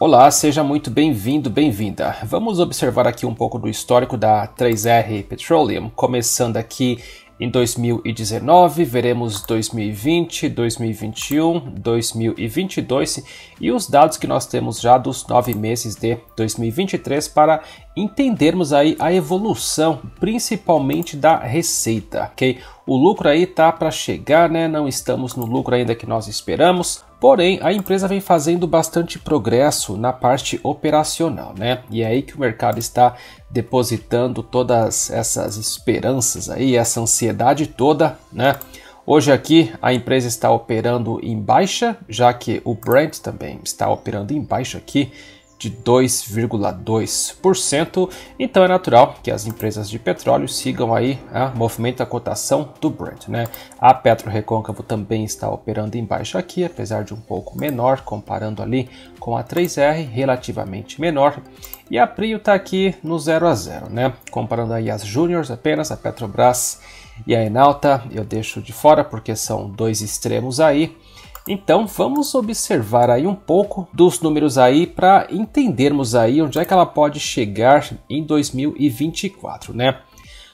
Olá, seja muito bem-vindo, bem-vinda. Vamos observar aqui um pouco do histórico da 3R Petroleum, começando aqui em 2019, veremos 2020, 2021, 2022 e os dados que nós temos já dos nove meses de 2023 para entendermos aí a evolução, principalmente da receita, ok? O lucro aí tá para chegar, né? Não estamos no lucro ainda que nós esperamos. Porém, a empresa vem fazendo bastante progresso na parte operacional, né? E é aí que o mercado está depositando todas essas esperanças aí, essa ansiedade toda, né? Hoje aqui a empresa está operando em baixa, já que o Brent também está operando em baixa aqui de 2,2%. Então é natural que as empresas de petróleo sigam aí a né, movimento da cotação do Brent, né? A Petro Recôncavo também está operando em baixa aqui, apesar de um pouco menor, comparando ali com a 3R, relativamente menor. E a Prio está aqui no 0 a 0, né? Comparando aí as Júniors apenas, a Petrobras e a Enalta, eu deixo de fora porque são dois extremos aí. Então vamos observar aí um pouco dos números aí para entendermos aí onde é que ela pode chegar em 2024, né?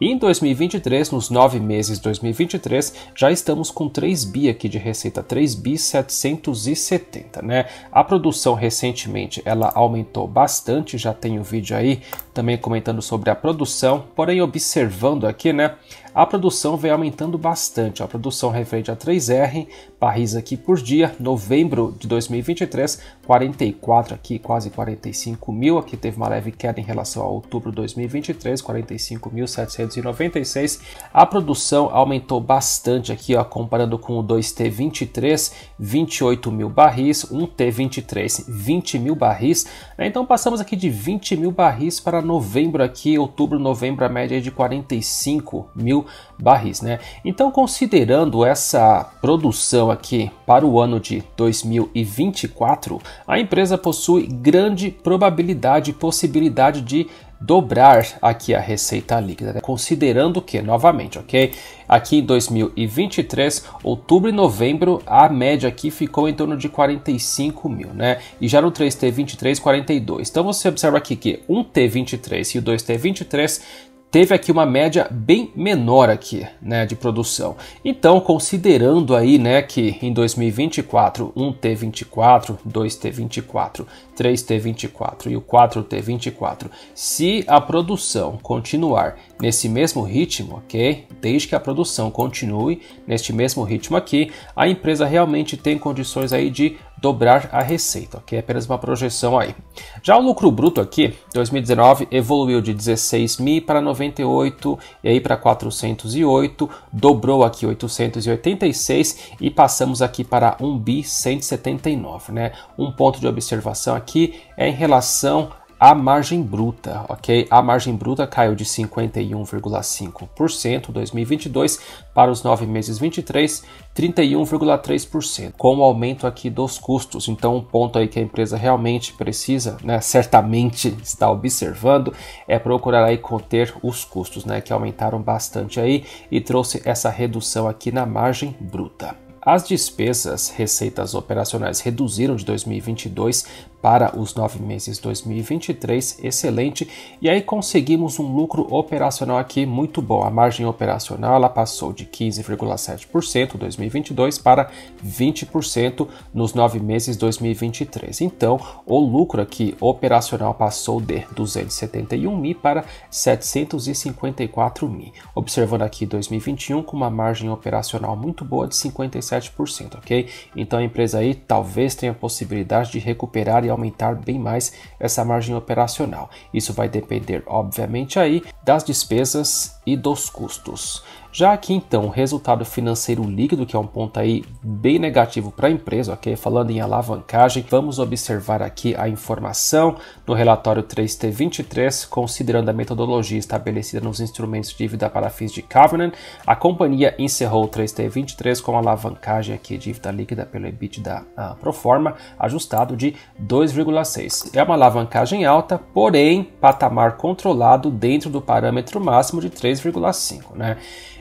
E em 2023, nos nove meses de 2023, já estamos com 3 bi aqui de receita, 3 bi 770, né? A produção recentemente ela aumentou bastante, já tem o um vídeo aí também comentando sobre a produção, porém observando aqui, né, a produção vem aumentando bastante. A produção referente a 3R, barris aqui por dia, novembro de 2023, 44 aqui, quase 45 mil. Aqui teve uma leve queda em relação a outubro de 2023, 45.796. A produção aumentou bastante aqui, ó, comparando com o 2T23, 28 mil barris, 1T23, 20 mil barris. Né? Então passamos aqui de 20 mil barris para novembro aqui, outubro, novembro, a média é de 45 mil barris, né? Então, considerando essa produção aqui para o ano de 2024, a empresa possui grande probabilidade e possibilidade de dobrar aqui a receita líquida, né? considerando que, novamente, ok? Aqui em 2023, outubro e novembro, a média aqui ficou em torno de 45 mil, né? E já no 3T23, 42. Então você observa aqui que 1T23 e o 2T23 teve aqui uma média bem menor aqui, né, de produção. Então, considerando aí, né, que em 2024 um T24, 2 T24, 3 T24 e o 4 T24, se a produção continuar nesse mesmo ritmo, ok? Desde que a produção continue neste mesmo ritmo aqui, a empresa realmente tem condições aí de dobrar a receita, ok? Apenas uma projeção aí. Já o lucro bruto aqui, 2019 evoluiu de 16 mil para 98 e aí para 408, dobrou aqui 886 e passamos aqui para 1 bi 179, né? Um ponto de observação aqui é em relação a margem bruta, ok? A margem bruta caiu de 51,5% em 2022 para os nove meses 23, 31,3%, com o aumento aqui dos custos. Então, um ponto aí que a empresa realmente precisa, né, certamente está observando, é procurar aí conter os custos, né, que aumentaram bastante aí e trouxe essa redução aqui na margem bruta. As despesas, receitas operacionais reduziram de 2022 para os nove meses 2023, excelente. E aí conseguimos um lucro operacional aqui muito bom. A margem operacional ela passou de 15,7% em 2022 para 20% nos nove meses 2023. Então, o lucro aqui operacional passou de 271 mil para 754 mil. Observando aqui 2021 com uma margem operacional muito boa de 57%, ok? Então a empresa aí talvez tenha possibilidade de recuperar e aumentar bem mais essa margem operacional. Isso vai depender, obviamente, aí das despesas e dos custos. Já aqui então, o resultado financeiro líquido, que é um ponto aí bem negativo para a empresa, ok? Falando em alavancagem, vamos observar aqui a informação no relatório 3T23, considerando a metodologia estabelecida nos instrumentos de dívida para fins de covenant, a companhia encerrou o 3T23 com alavancagem aqui dívida líquida pelo EBITDA ah, pro forma ajustado de 2,6. É uma alavancagem alta, porém patamar controlado dentro do parâmetro máximo de 3,5, né?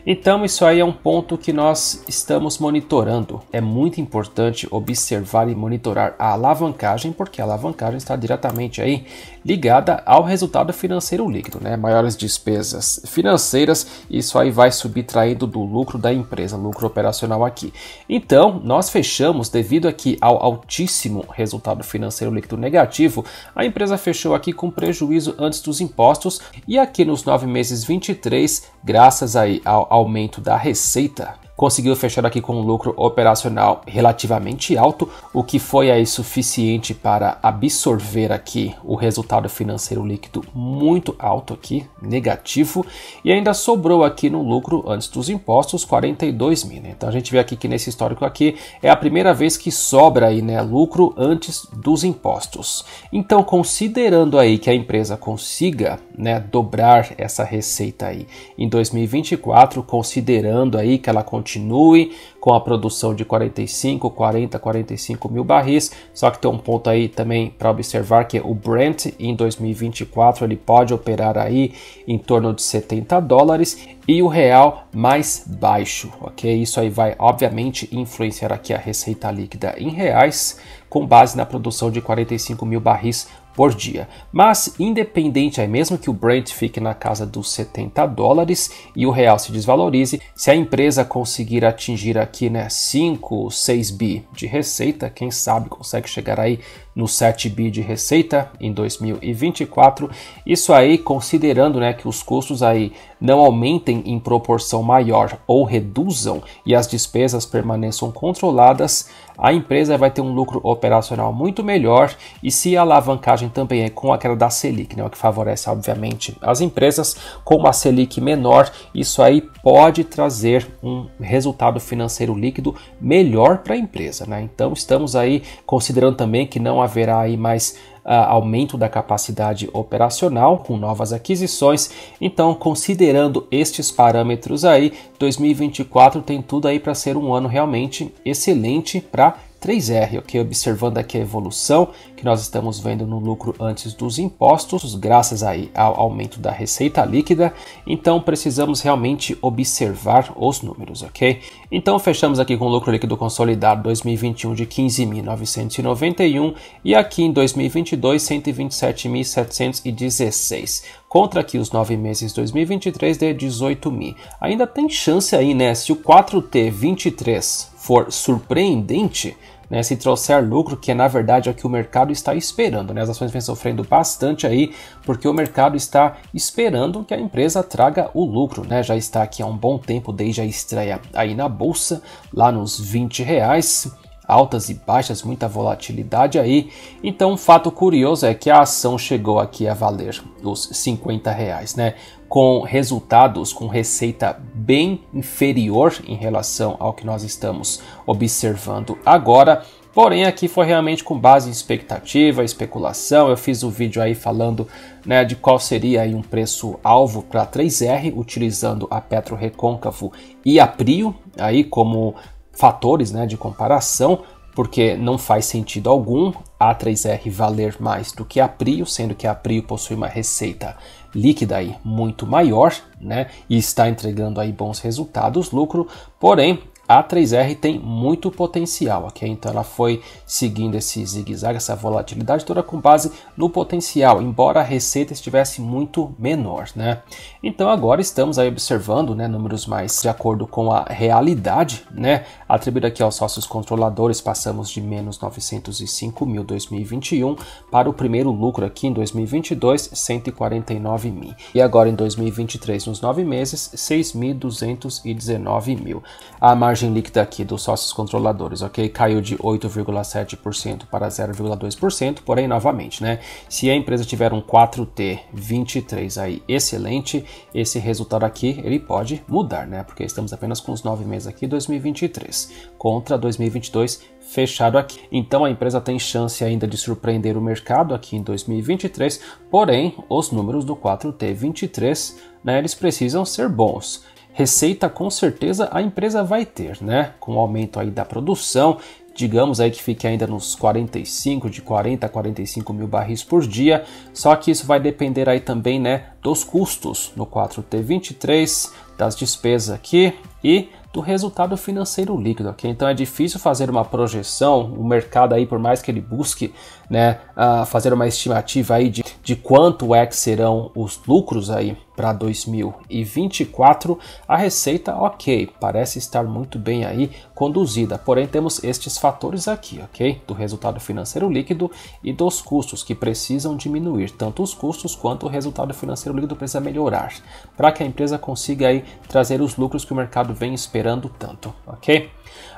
Então, isso aí é um ponto que nós estamos monitorando. É muito importante observar e monitorar a alavancagem, porque a alavancagem está diretamente aí ligada ao resultado financeiro líquido, né? Maiores despesas financeiras, isso aí vai subtraindo do lucro da empresa, lucro operacional aqui. Então, nós fechamos devido aqui ao altíssimo resultado financeiro líquido negativo, a empresa fechou aqui com prejuízo antes dos impostos e aqui nos nove meses 23, graças aí ao aumento da receita, conseguiu fechar aqui com um lucro operacional relativamente alto, o que foi aí suficiente para absorver aqui o resultado financeiro líquido muito alto aqui, negativo, e ainda sobrou aqui no lucro antes dos impostos 42 mil. Né? Então a gente vê aqui que nesse histórico aqui é a primeira vez que sobra aí, né, lucro antes dos impostos. Então considerando aí que a empresa consiga, né, dobrar essa receita aí em 2024, considerando aí que ela continue com a produção de 45, 40, 45 mil barris. Só que tem um ponto aí também para observar que é o Brent em 2024 ele pode operar aí em torno de 70 dólares e o real mais baixo, ok? Isso aí vai obviamente influenciar aqui a receita líquida em reais com base na produção de 45 mil barris por dia. Mas, independente aí, é mesmo que o Brent fique na casa dos 70 dólares e o real se desvalorize, se a empresa conseguir atingir aqui né, 5, 6 bi de receita, quem sabe consegue chegar aí no 7 bi de receita em 2024. Isso aí considerando né, que os custos aí não aumentem em proporção maior ou reduzam e as despesas permaneçam controladas, a empresa vai ter um lucro operacional muito melhor e se a alavancagem também é com aquela da Selic, né, o que favorece obviamente as empresas com uma Selic menor, isso aí pode trazer um resultado financeiro líquido melhor para a empresa, né? Então estamos aí considerando também que não haverá aí mais uh, aumento da capacidade operacional com novas aquisições. Então, considerando estes parâmetros aí, 2024 tem tudo aí para ser um ano realmente excelente para 3R, ok? Observando aqui a evolução que nós estamos vendo no lucro antes dos impostos, graças aí ao aumento da receita líquida, então precisamos realmente observar os números, ok? Então fechamos aqui com o lucro líquido consolidado 2021 de 15.991 e aqui em 2022 127.716 contra aqui os nove meses 2023 de 18 mil. Ainda tem chance aí, né? Se o 4T 23 for surpreendente, né, se trouxer lucro, que é na verdade é o que o mercado está esperando. Né? As ações vêm sofrendo bastante aí, porque o mercado está esperando que a empresa traga o lucro. Né? Já está aqui há um bom tempo, desde a estreia aí na bolsa, lá nos 20 reais altas e baixas, muita volatilidade aí. Então, um fato curioso é que a ação chegou aqui a valer os 50 reais, né? Com resultados, com receita bem inferior em relação ao que nós estamos observando agora. Porém, aqui foi realmente com base em expectativa, especulação. Eu fiz o um vídeo aí falando né, de qual seria aí um preço alvo para 3R, utilizando a Petro Recôncavo e a Prio aí como fatores né, de comparação, porque não faz sentido algum a 3R valer mais do que a Prio, sendo que a Prio possui uma receita líquida aí muito maior, né, e está entregando aí bons resultados, lucro, porém a 3R tem muito potencial, ok? Então ela foi seguindo esse zigue-zague, essa volatilidade toda com base no potencial, embora a receita estivesse muito menor, né? Então agora estamos aí observando, né, números mais de acordo com a realidade, né? Atribuído aqui aos sócios controladores, passamos de menos 905 mil 2021 para o primeiro lucro aqui em 2022, 149 mil. E agora em 2023, nos nove meses, 6.219 mil. A margem margem líquida aqui dos sócios controladores, ok? Caiu de 8,7% para 0,2%, porém, novamente, né? Se a empresa tiver um 4T23 aí excelente, esse resultado aqui ele pode mudar, né? Porque estamos apenas com os nove meses aqui, 2023, contra 2022 fechado aqui. Então a empresa tem chance ainda de surpreender o mercado aqui em 2023, porém, os números do 4T23, né, eles precisam ser bons receita com certeza a empresa vai ter, né? Com o aumento aí da produção, digamos aí que fique ainda nos 45, de 40 a 45 mil barris por dia, só que isso vai depender aí também, né, dos custos no 4T23, das despesas aqui e do resultado financeiro líquido, ok? Então é difícil fazer uma projeção, o mercado aí, por mais que ele busque né, a fazer uma estimativa aí de, de quanto é que serão os lucros aí para 2024, a receita, ok, parece estar muito bem aí conduzida, porém temos estes fatores aqui, ok? Do resultado financeiro líquido e dos custos que precisam diminuir, tanto os custos quanto o resultado financeiro líquido precisa melhorar, para que a empresa consiga aí trazer os lucros que o mercado vem esperando tanto, ok?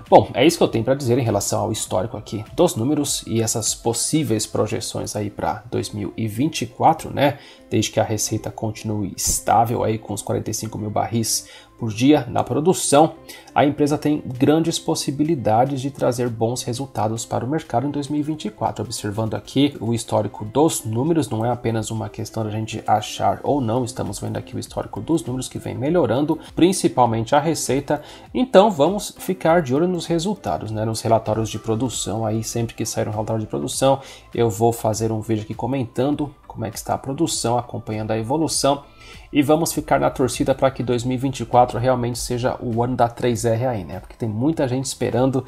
Bom, é isso que eu tenho para dizer em relação ao histórico aqui dos números e essas possíveis projeções aí para 2024, né? Desde que a receita continue estável aí com os 45 mil barris por dia na produção, a empresa tem grandes possibilidades de trazer bons resultados para o mercado em 2024. Observando aqui o histórico dos números, não é apenas uma questão da gente achar ou não, estamos vendo aqui o histórico dos números que vem melhorando, principalmente a receita. Então vamos ficar de olho nos resultados, né? nos relatórios de produção. Aí sempre que sair um relatório de produção, eu vou fazer um vídeo aqui comentando como é que está a produção, acompanhando a evolução e vamos ficar na torcida para que 2024 realmente seja o ano da 3R aí, né? Porque tem muita gente esperando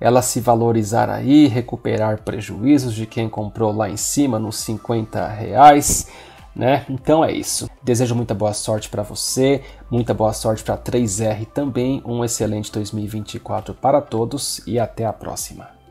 ela se valorizar aí, recuperar prejuízos de quem comprou lá em cima nos 50 reais. Né? Então é isso. Desejo muita boa sorte para você, muita boa sorte para 3R também, um excelente 2024 para todos e até a próxima.